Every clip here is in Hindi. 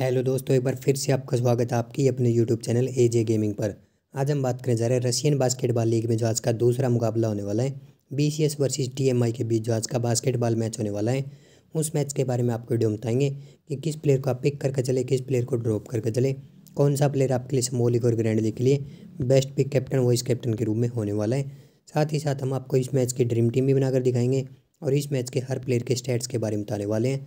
हेलो दोस्तों एक बार फिर से आपका स्वागत है आपकी अपने YouTube channel A J gaming पर आज हम बात करने जा रहे हैं रशियन बास्केटबॉल लीग में जो आज का दूसरा मुकाबला होने वाला है B C S versus T M I के बीच जो आज का बास्केटबॉल मैच होने वाला है उस मैच के बारे में आपको वीडियो बताएंगे कि किस प्लेयर को आप पिक करके चले किस प्लेयर को ड्रॉप करके चले कौन सा प्लेयर आपके लिए स्मॉल लीग और ग्रैंड लीग के लिए best pick captain vice captain के रूप में होने वाला है साथ ही साथ हम आपको इस मैच की ड्रीम टीम भी बनाकर दिखाएंगे और इस मैच के हर प्लेयर के स्टैट्स के बारे में बताने वाले हैं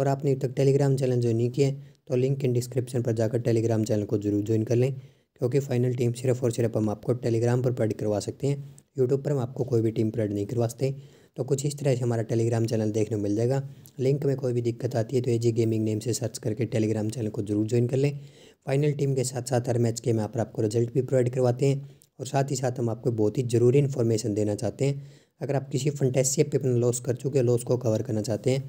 और आपने अभी तक टेलीग्राम चैनल ज्वाइन नहीं किया तो लिंक इन डिस्क्रिप्शन पर जाकर टेलीग्राम चैनल को जरूर ज्वाइन कर लें क्योंकि फाइनल टीम सिर्फ और सिर्फ हम आपको टेलीग्राम पर प्रेड करवा सकते हैं यूट्यूब पर हम आपको कोई भी टीम प्रेड नहीं करवा सकते तो कुछ इस तरह से हमारा टेलीग्राम चैनल देखने को मिल जाएगा लिंक में कोई भी दिक्कत आती है तो एजी गेमिंग नेम से सर्च करके टेलीग्राम चैनल को जरूर ज्वाइन कर लें फाइनल टीम के साथ साथ हर मैच के में आपको रिजल्ट भी प्रोवाइड करवाते हैं और साथ ही साथ हम आपको बहुत ही ज़रूरी इन्फॉर्मेशन देना चाहते हैं अगर आप किसी फंटेसी पे अपना लॉस कर चुके हैं लॉस को कवर करना चाहते हैं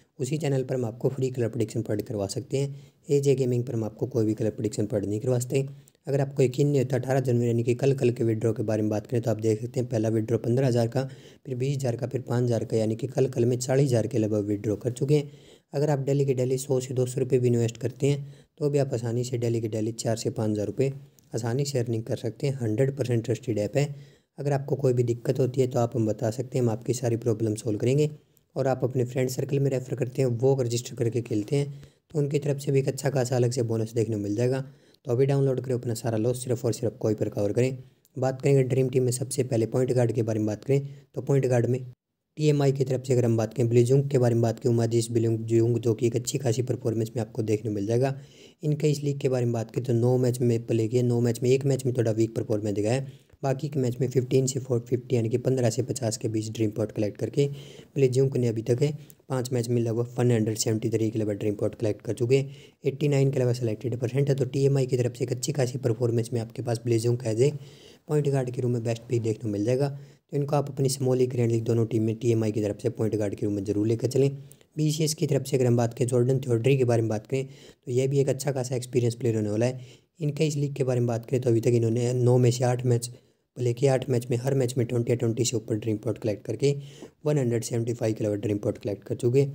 उसी चैनल पर हम आपको फ्री कलर प्रोडिक्शन पढ़ करवा सकते हैं ए जे गेमिंग पर हम आपको कोई भी कलर प्रोडिक्शन पढ़ नहीं करवा सकते अगर आपको यकीन नहीं होता अठारह जनवरी यानी कि कल कल के विड्रॉ के बारे में बात करें तो आप देख सकते हैं पहला विड्रॉ पंद्रह हज़ार का फिर बीस हज़ार का फिर पाँच हज़ार का यानी कि कल कल में चालीस हज़ार के लगभग विड्रॉ कर चुके हैं अगर आप डेली के डेली सौ से दो सौ रुपये भी इन्वेस्ट करते हैं तो भी आप आसानी से डेली के डेली चार से पाँच हज़ार रुपये आसानी से अर्निंग कर सकते हैं हंड्रेड परसेंट ट्रस्टेड ऐप है अगर आपको कोई भी दिक्कत होती है तो आप हम बता सकते हैं हम आपकी सारी प्रॉब्लम सोल्व करेंगे और आप अपने फ्रेंड सर्कल में रेफ़र करते हैं वो रजिस्टर करके खेलते हैं तो उनकी तरफ से भी एक अच्छा खासा अलग से बोनस देखने मिल जाएगा तो अभी डाउनलोड करें अपना सारा लॉस सिर्फ और सिर्फ कोई पर कवर करें बात करेंगे ड्रीम टीम में सबसे पहले पॉइंट गार्ड के बारे में बात करें तो पॉइंट गार्ड में टीएमआई की तरफ से अगर हम बात करें बिलिजुंग के बारे में बात करें उमाजीस ब्लीजुंग जो कि एक अच्छी खासी परफॉर्मेंस में आपको देखने मिल जाएगा इनके इस लीग के बारे में बात करें तो नौ मैच में प्ले किया नौ मैच में एक मैच में थोड़ा वीक परफॉर्मेंस दिखाया बाकी के मैच में फिफ्टीन से फोर फिफ्टी यानी कि पंद्रह से पचास के बीच ड्रीम पॉट कलेक्ट करके प्लेजियों ने अभी तक है पाँच मैच में लगभग वन हंड्रेड सेवेंटी थ्री के अलावा ड्रीम पॉट कलेक्ट कर चुके हैं एट्टी नाइन के अलावा सेलेक्टेड परसेंट है तो टी एम आई की तरफ से एक अच्छी खासी परफॉर्मेंस में आपके पास ब्लेजियों का एज ए पॉइंट गार्ड के रूम में बेस्ट पिक देखने को मिल जाएगा तो इनको आप अपनी स्मॉल लीग ग्रैंड लीग दोनों टीम में टी एम आई की तरफ से पॉइंट गार्ड के रूम में जरूर लेकर चलें बी सी एस की तरफ से अगर हम बात करें जॉर्डन थियोड्री के बारे में बात करें तो यह भी एक अच्छा खासा एक्सपीरियंस प्लेयर होने वाला है इनके इस लीग के बारे में बात करें तो अभी तक इन्होंने नौ में से आठ मैच कि आठ मैच में हर मैच में ट्वेंटी या ट्वेंटी से ऊपर ड्रीम पॉइंट कलेक्ट करके वन हंड्रेड सेवेंटी फाइव के अलावा ड्रीम पॉइंट कलेक्ट कर चुके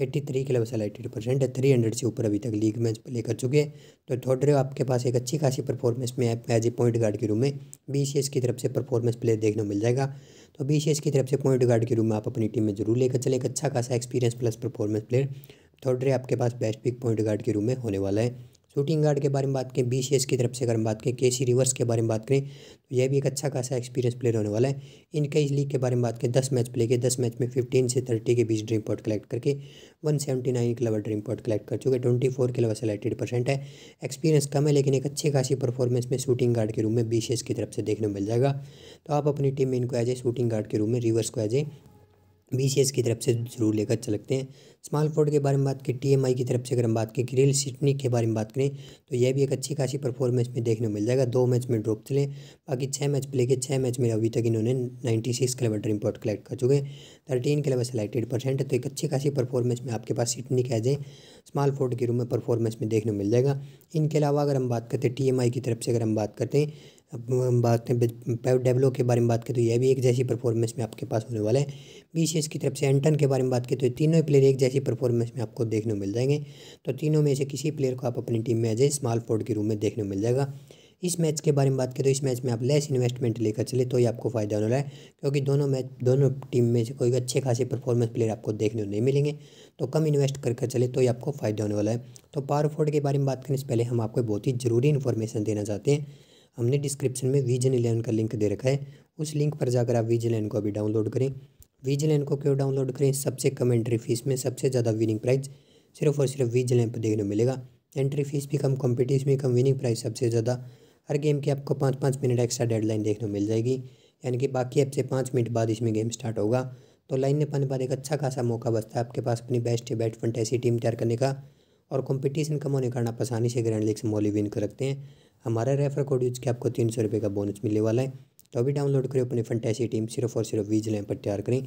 एट्टी थ्री के लेवल से एट्टी परसेंट थ्री हंड्रेड से ऊपर अभी तक लीग मैच प्ले कर चुके हैं तो थॉट रेव आपके पास एक अच्छी खासी परफॉर्मेंस में एज ए पॉइंट गार्ड के रूम में बी सी एस की तरफ से परफॉर्मेंस प्ले देखने मिल जाएगा तो बी सी एस की तरफ से पॉइंट गार्ड के रूम में आप अपनी टीम में जरूर लेकर चले एक अच्छा खासा experience plus performance player thought रहे आपके पास बेस्ट पिक पॉइंट गार्ड के रूम में होने वाला है शूटिंग गार्ड के बारे में बात करें बी की तरफ से अगर हम बात करें के सी रिवर्स के बारे में बात करें तो यह भी एक अच्छा खासा एक्सपीरियंस प्लेयर होने वाला है इनके इस लीग के बारे में बात करें दस मैच प्ले किए दस मैच में फिफ्टीन से थर्टी के बीच ड्रीम पॉट कलेक्ट करके वन सेवेंटी नाइन के अलावा ड्रीम पॉट कलेक्ट कर चुके ट्वेंटी फोर के अलावा सेलेक्टेड परसेंट है एक्सपीरियंस कम है लेकिन एक अच्छी खासी परफॉर्मेंस में शूटिंग गार्ड के रूम में बी की तरफ से देखने को मिल जाएगा तो आप अपनी टीम में इनको एज ए शूटिंग गार्ड के रूम में रिवर्स को एज ए बी की तरफ से ज़रूर लेकर चलते हैं स्मॉल फोर्ड के बारे में बात की टी की तरफ से अगर हम बात करें ग्रिल सिटनी के बारे में बात करें तो यह भी एक अच्छी खासी परफॉर्मेंस में देखने को मिल जाएगा दो मैच में ड्रॉप चले बाकी छः मैच प्ले के छः मैच में अभी तक इन्होंने ninety six kilometre import collect कर चुके हैं थर्टीन के लेवल सेलेक्टेड परसेंट तो एक अच्छी खासी परफॉर्मेंस में आपके पास सिटनी कह दें स्मॉल फोर्ड के रूम में परफॉर्मेंस में देखने को मिल जाएगा इनके अलावा अगर हम बात करते हैं टी की तरफ से अगर हम बात करते हैं बातें डेवलो के बारे में बात करें तो यह भी एक जैसी परफॉर्मेंस में आपके पास होने वाला है बी सी एस की तरफ से एंटन के बारे में बात करें तो तीनों ही प्लेयर एक जैसी परफॉर्मेंस में आपको देखने मिल जाएंगे तो तीनों में से किसी प्लेयर को आप अपनी टीम में एज ए स्मॉल फोर्ड के रूम में देखने मिल जाएगा इस मैच के बारे में बात करें तो इस मैच में आप लेस इन्वेस्टमेंट लेकर चले तो ही आपको फ़ायदा होने वाला है क्योंकि दोनों मैच दोनों टीम में से कोई अच्छे खासे परफॉर्मेंस प्लेयर आपको देखने नहीं मिलेंगे तो कम इन्वेस्ट कर कर चले तो ही आपको फ़ायदा होने वाला है तो पावर फोर्ड के बारे में बात करने से पहले हम आपको बहुत ही ज़रूरी इन्फॉर्मेशन देना चाहते हैं हमने डिस्क्रिप्शन में विजन इलेवन का लिंक दे रखा है उस लिंक पर जाकर आप विजन इलेवन को अभी डाउनलोड करें विजन इलेवन को क्यों डाउनलोड करें सबसे कम एंट्री फीस में सबसे ज़्यादा विनिंग प्राइस सिर्फ और सिर्फ वी जन पर देखने को मिलेगा एंट्री फीस भी कम कॉम्पिटिशन भी कम विनिंग प्राइस सबसे ज़्यादा हर गेम की आपको पाँच पाँच मिनट एक्स्ट्रा डेडलाइन देखने को मिल जाएगी यानी कि बाकी ऐप से पाँच मिनट बाद इसमें गेम स्टार्ट होगा तो लाइन में पाने बाद एक अच्छा खासा मौका बचता है आपके पास अपनी बेस्ट बैट फंटेसी टीम तैयार करने का और कंपटीशन कम होने कारण आप आसानी से ग्रैंड लीग से मॉली विन कर रखते हैं हमारा रेफर कोड यूज के आपको तीन सौ रुपये का बोनस मिलने वाला है तो अभी डाउनलोड करें अपनी फंटैसी टीम सिर्फ और सिर्फ वीज लैम्प पर तैयार करें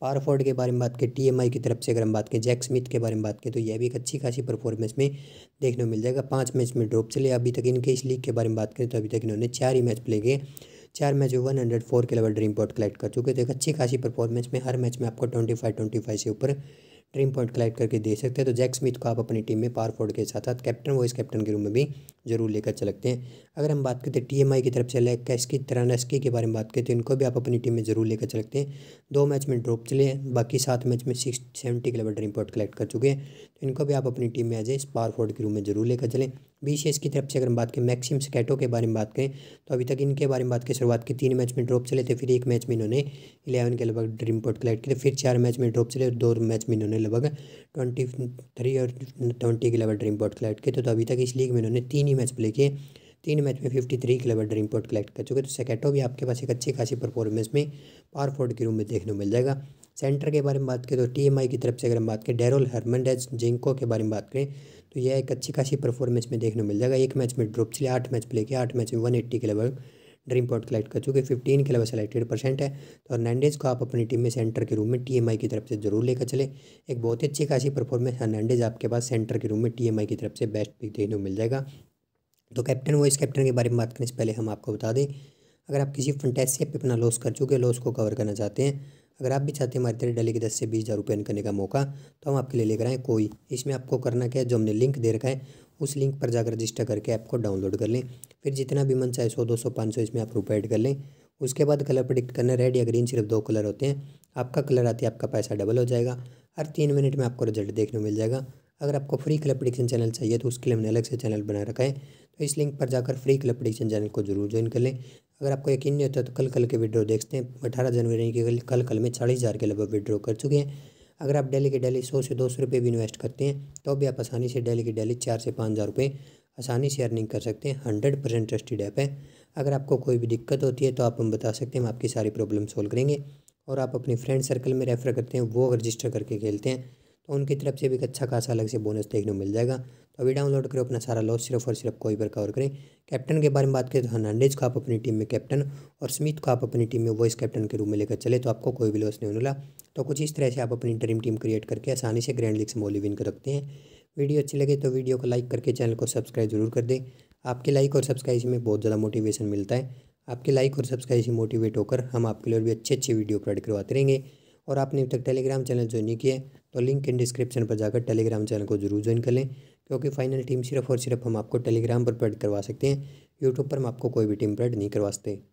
पार फोर्ड के बारे में बात करें टीएमआई की तरफ से अगर हम बात करें जैक स्मिथ के बारे में बात करें तो यह भी एक अच्छी खासी परफॉर्मेंस में देखने को मिल जाएगा पाँच मैच में ड्रॉप चले अभी तक इनके इस लीग के बारे में बात करें तो अभी तक इन्होंने चार ही मैच प्ले किए चार मैच में वन हंड्रेड फोर के लेवल ड्रीम पॉट कलेक्ट कर चुके तो एक अच्छी खासी परफॉर्मेंस में हर मैच में आपको ट्वेंटी फाइव ट्वेंटी फाइव से ऊपर ड्रीम पॉइंट कलेक्ट करके दे सकते हैं तो जैक स्मिथ को आप अपनी टीम में पार फोर्ड के साथ साथ कैप्टन वाइस कैप्टन के रूम में भी जरूर लेकर चल सकते हैं अगर हम बात करते हैं टीएमआई की तरफ से कैश की तरह नस्की के बारे में बात करते हैं इनको भी आप अपनी टीम में जरूर लेकर चल सकते हैं दो मैच में ड्रॉप चले हैं बाकी सात मैच में सिक्स सेवेंटी के लेवल ड्रीम पॉइंट कलेक्ट कर चुके हैं तो इनको भी आप अपनी टीम में एज ए पार फोर्ड के रूम में जरूर लेकर चलें बी की तरफ से अगर हम बात करें मैक्सिम स्केटो के बारे में बात करें तो अभी तक इनके बारे में बात करें शुरुआत के तीन मैच में ड्रॉप चले थे फिर एक मैच में इन्होंने इलेवन के लगभग ड्रीम पोर्ट कलेक्ट किया फिर चार मैच में ड्रॉप चले और दो मैच में इन्होंने लगभग ट्वेंटी थ्री और ट्वेंटी के लगभग ड्रीम पोर्ट कलेक्ट किए तो अभी तक इस लीग में इन्होंने तीन ही मैच प्ले किए तीन मैच में fifty three kilometre import collect कर चुके तो सेकेटो भी आपके पास एक अच्छी खासी परफॉर्मेंस में पावर फोर्ड के रूम में देखने को मिल जाएगा सेंटर के बारे में बात करें तो टीएमआई की तरफ से अगर हम बात करें डेरोल हर्मनडेज जिंको के बारे में बात करें तो यह एक अच्छी खासी परफॉर्मेंस में देखने को मिल जाएगा एक मैच में ड्रॉप चले आठ मैच प्ले किया आठ मैच में वन एट्टी के ड्रीम पॉट कलेक्ट कर चुके फिफ्टीन के लेवल सेलेक्टेड परसेंट है तो हर्नाडेज को आप अपनी टीम में सेंटर के रूम में टीएमआई की तरफ से जरूर लेकर चले एक बहुत ही अच्छी खासी परफॉर्मेंस हर्नाडेज आपके पास सेंटर के रूम में टीएमआई की तरफ से बेस्ट पिक देखने को मिल जाएगा तो कैप्टन वॉइस कैप्टन के बारे में बात करने से पहले हम आपको बता दें अगर आप किसी फंटेसी ऐप पर अपना लॉस कर चुके हैं लॉस को कवर करना चाहते हैं अगर आप भी चाहते हैं हमारे तरह डेली के दस से बीस हज़ार रुपये करने का मौका तो हम आपके लिए लेकर आएँ कोई इसमें आपको करना क्या है जो हमने लिंक दे रखा है उस लिंक पर जाकर रजिस्टर करके ऐप को डाउनलोड कर लें फिर जितना भी मन चाहे सौ दो सौ पाँच सौ इसमें आप रुपये ऐड कर लें उसके बाद कलर प्रडिक्ट करना रेड या ग्रीन सिर्फ दो कलर होते हैं आपका कलर आते ही आपका पैसा डबल हो जाएगा हर तीन मिनट में आपको रिजल्ट देखने को मिल जाएगा अगर आपको फ्री क्लब प्रडिक्शन चैनल चाहिए तो उसके लिए हमने अलग से चैनल बना रखा है तो इस लिंक पर जाकर फ्री क्लब प्रडिक्शन चैनल को जरूर ज्वाइन कर लें अगर आपको यकीन नहीं होता तो कल कल के विड्रो देखते हैं अठारह जनवरी के कल कल में चालीस हज़ार के लगभग विड्रो कर चुके हैं अगर आप डेली के डेली सौ से दो सौ रुपये भी इन्वेस्ट करते हैं तो भी आप आसानी से डेली के डेली चार से पाँच हज़ार रुपये आसानी से अर्निंग कर सकते हैं हंड्रेड परसेंट ट्रस्टेड ऐप है अगर आपको कोई भी दिक्कत होती है तो आप हम बता सकते हैं हम आपकी सारी प्रॉब्लम सोल्व करेंगे और आप अपने फ्रेंड सर्कल में रेफ़र करते हैं वो रजिस्टर करके खेलते हैं तो उनकी तरफ से भी एक अच्छा खासा अलग से बोनस देखने को मिल जाएगा तो अभी डाउनलोड करो अपना सारा लॉस सिर्फ और सिर्फ कोई पर कवर करें कैप्टन के बारे में बात करें तो हर्नांडेज को आप अपनी टीम में कैप्टन और स्मिथ को आप अपनी टीम में वॉइस कैप्टन के रूप में लेकर चले तो आपको कोई भी लॉस नहीं होने लगा तो कुछ इस तरह से आप अपनी ड्रीम टीम क्रिएट करके आसानी से ग्रैंड लीग से मोली विन कर रखते हैं वीडियो अच्छी लगे तो वीडियो को लाइक करके चैनल को सब्सक्राइब जरूर कर दें आपके लाइक और सब्सक्राइब से बहुत ज़्यादा मोटिवेशन मिलता है आपके लाइक और सब्सक्राइब से मोटिवेट होकर हम आपके लिए भी अच्छे अच्छे वीडियो प्रोवाइड करवाते रहेंगे और आपने अब तक टेलीग्राम चैनल ज्वाइन नहीं किया तो लिंक इन डिस्क्रिप्शन पर जाकर टेलीग्राम चैनल को जरूर ज्वाइन कर लें क्योंकि फाइनल टीम सिर्फ और सिर्फ हम आपको टेलीग्राम पर प्रेड करवा सकते हैं यूट्यूब पर हम आपको कोई भी टीम प्रेड नहीं करवा सकते